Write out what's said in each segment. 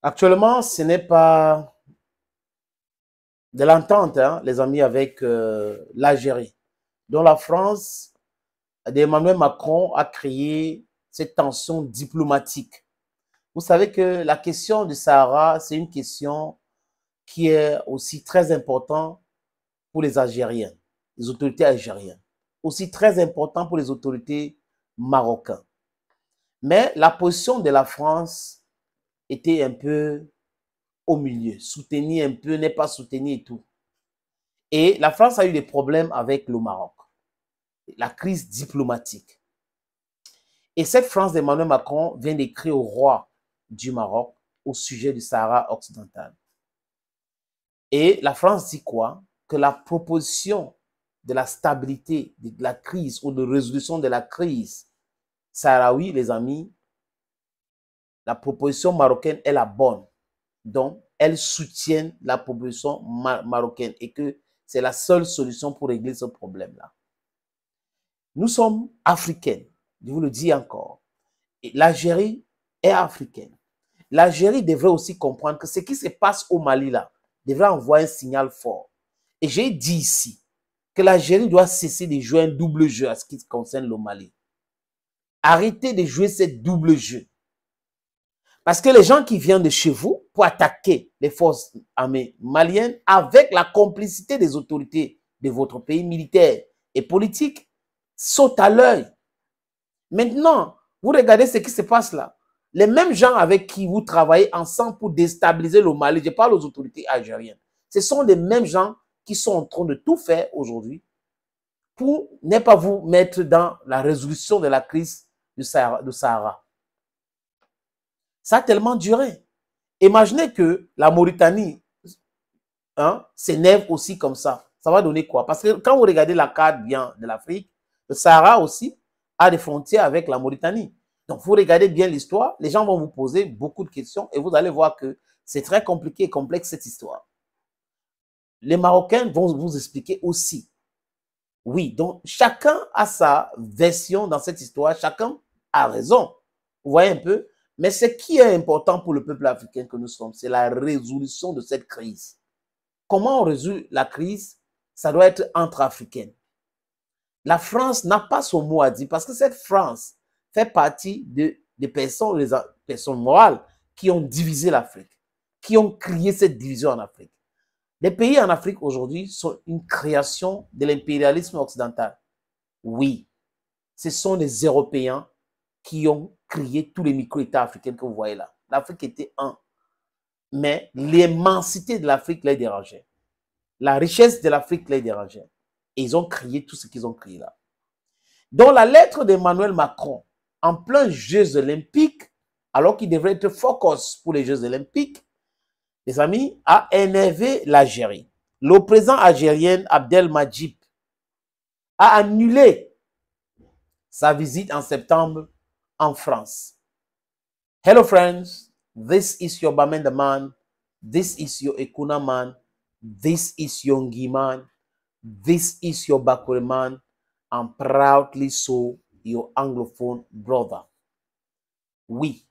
Actuellement, ce n'est pas de l'entente, hein, les amis, avec euh, l'Algérie, Dans la France Emmanuel Macron a créé cette tension diplomatique. Vous savez que la question du Sahara, c'est une question qui est aussi très importante pour les Algériens, les autorités algériennes, aussi très important pour les autorités marocaines. Mais la position de la France était un peu au milieu, soutenir un peu, n'est pas soutenir et tout. Et la France a eu des problèmes avec le Maroc, la crise diplomatique. Et cette France d'Emmanuel Macron vient d'écrire au roi du Maroc au sujet du Sahara occidental. Et la France dit quoi Que la proposition de la stabilité de la crise ou de résolution de la crise sahraoui, les amis, la proposition marocaine est la bonne. Donc, elle soutient la proposition marocaine et que c'est la seule solution pour régler ce problème-là. Nous sommes africaines, je vous le dis encore. L'Algérie est africaine. L'Algérie devrait aussi comprendre que ce qui se passe au Mali là devrait envoyer un signal fort. Et j'ai dit ici que l'Algérie doit cesser de jouer un double jeu à ce qui concerne le Mali. Arrêtez de jouer ce double jeu. Parce que les gens qui viennent de chez vous pour attaquer les forces armées maliennes avec la complicité des autorités de votre pays militaire et politique sautent à l'œil. Maintenant, vous regardez ce qui se passe là. Les mêmes gens avec qui vous travaillez ensemble pour déstabiliser le Mali, je parle aux autorités algériennes, ce sont les mêmes gens qui sont en train de tout faire aujourd'hui pour ne pas vous mettre dans la résolution de la crise du Sahara. Sahara. Ça a tellement duré. Imaginez que la Mauritanie hein, s'énerve aussi comme ça. Ça va donner quoi Parce que quand vous regardez la carte bien de l'Afrique, le Sahara aussi a des frontières avec la Mauritanie. Donc, vous regardez bien l'histoire, les gens vont vous poser beaucoup de questions et vous allez voir que c'est très compliqué et complexe cette histoire. Les Marocains vont vous expliquer aussi. Oui, donc chacun a sa version dans cette histoire, chacun a raison. Vous voyez un peu mais ce qui est important pour le peuple africain que nous sommes, c'est la résolution de cette crise. Comment on résout la crise Ça doit être entre-africaine. La France n'a pas son mot à dire parce que cette France fait partie des personnes, les personnes morales qui ont divisé l'Afrique, qui ont créé cette division en Afrique. Les pays en Afrique aujourd'hui sont une création de l'impérialisme occidental. Oui, ce sont les Européens qui ont créé tous les micro-États africains que vous voyez là. L'Afrique était un. Mais l'immensité de l'Afrique les dérangeait. La richesse de l'Afrique les dérangeait. Et ils ont créé tout ce qu'ils ont créé là. Dans la lettre d'Emmanuel Macron, en plein Jeux olympiques, alors qu'il devrait être focus pour les Jeux olympiques, les amis, a énervé l'Algérie. Le président algérien Abdel Majib a annulé sa visite en septembre en France. Hello friends, this is your Bamenda man, this is your Ekuna man, this is your Ngi man, this is your Bakure man, and proudly so your anglophone brother. Oui,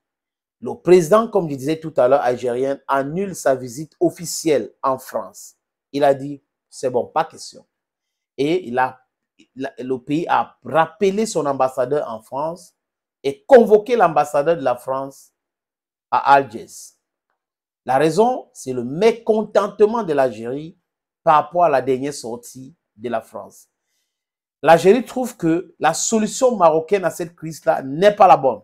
le président, comme je disais tout à l'heure, algérien, annule sa visite officielle en France. Il a dit, c'est bon, pas question. Et il a, le pays a rappelé son ambassadeur en France et convoquer l'ambassadeur de la France à Algiers. La raison, c'est le mécontentement de l'Algérie par rapport à la dernière sortie de la France. L'Algérie trouve que la solution marocaine à cette crise-là n'est pas la bonne.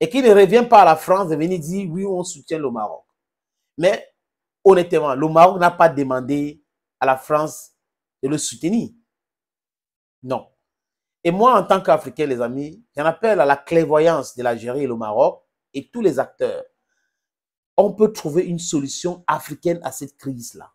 Et qu'il ne revient pas à la France de venir dire oui, on soutient le Maroc. Mais honnêtement, le Maroc n'a pas demandé à la France de le soutenir. Non. Et moi, en tant qu'Africain, les amis, j'en appelle à la clairvoyance de l'Algérie et le Maroc et tous les acteurs. On peut trouver une solution africaine à cette crise-là.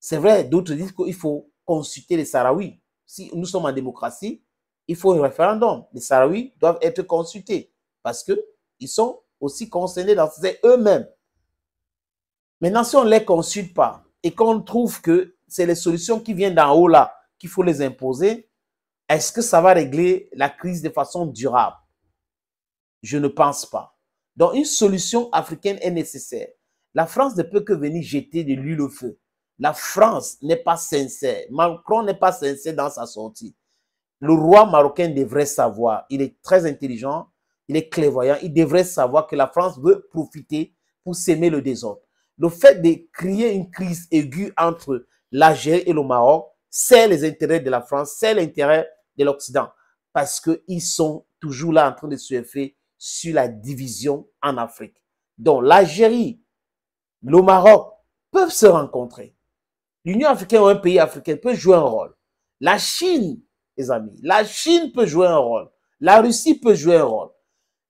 C'est vrai, d'autres disent qu'il faut consulter les Sahraouis. Si nous sommes en démocratie, il faut un référendum. Les Sahraouis doivent être consultés parce qu'ils sont aussi concernés dans eux-mêmes. Maintenant, si on ne les consulte pas et qu'on trouve que c'est les solutions qui viennent d'en haut là qu'il faut les imposer, est-ce que ça va régler la crise de façon durable Je ne pense pas. Donc, une solution africaine est nécessaire. La France ne peut que venir jeter de l'huile au feu. La France n'est pas sincère. Macron n'est pas sincère dans sa sortie. Le roi marocain devrait savoir. Il est très intelligent, il est clairvoyant. Il devrait savoir que la France veut profiter pour s'aimer le désordre. Le fait de créer une crise aiguë entre l'Algérie et le Maroc, c'est les intérêts de la France, c'est l'intérêt de l'Occident parce qu'ils sont toujours là en train de se faire sur la division en Afrique. Donc l'Algérie, le Maroc peuvent se rencontrer. L'Union africaine ou un pays africain peut jouer un rôle. La Chine, les amis, la Chine peut jouer un rôle. La Russie peut jouer un rôle.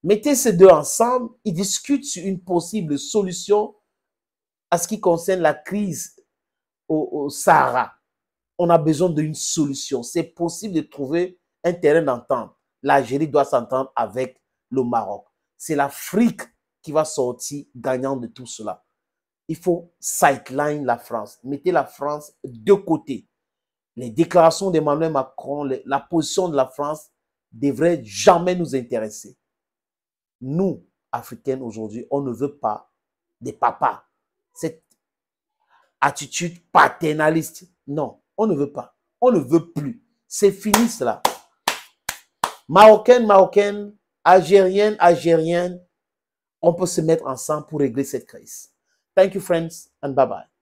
Mettez ces deux ensemble, ils discutent sur une possible solution à ce qui concerne la crise au Sahara on a besoin d'une solution. C'est possible de trouver un terrain d'entente. L'Algérie doit s'entendre avec le Maroc. C'est l'Afrique qui va sortir gagnant de tout cela. Il faut sideline la France. Mettez la France de côté. Les déclarations d'Emmanuel Macron, la position de la France devrait jamais nous intéresser. Nous, Africaines aujourd'hui, on ne veut pas des papas. Cette attitude paternaliste, non on ne veut pas. On ne veut plus. C'est fini cela. Marocaine, marocaine, algérienne, algérienne, on peut se mettre ensemble pour régler cette crise. Thank you friends and bye bye.